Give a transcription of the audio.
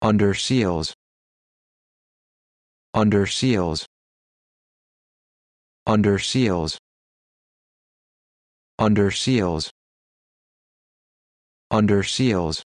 under seals under seals under seals under seals under seals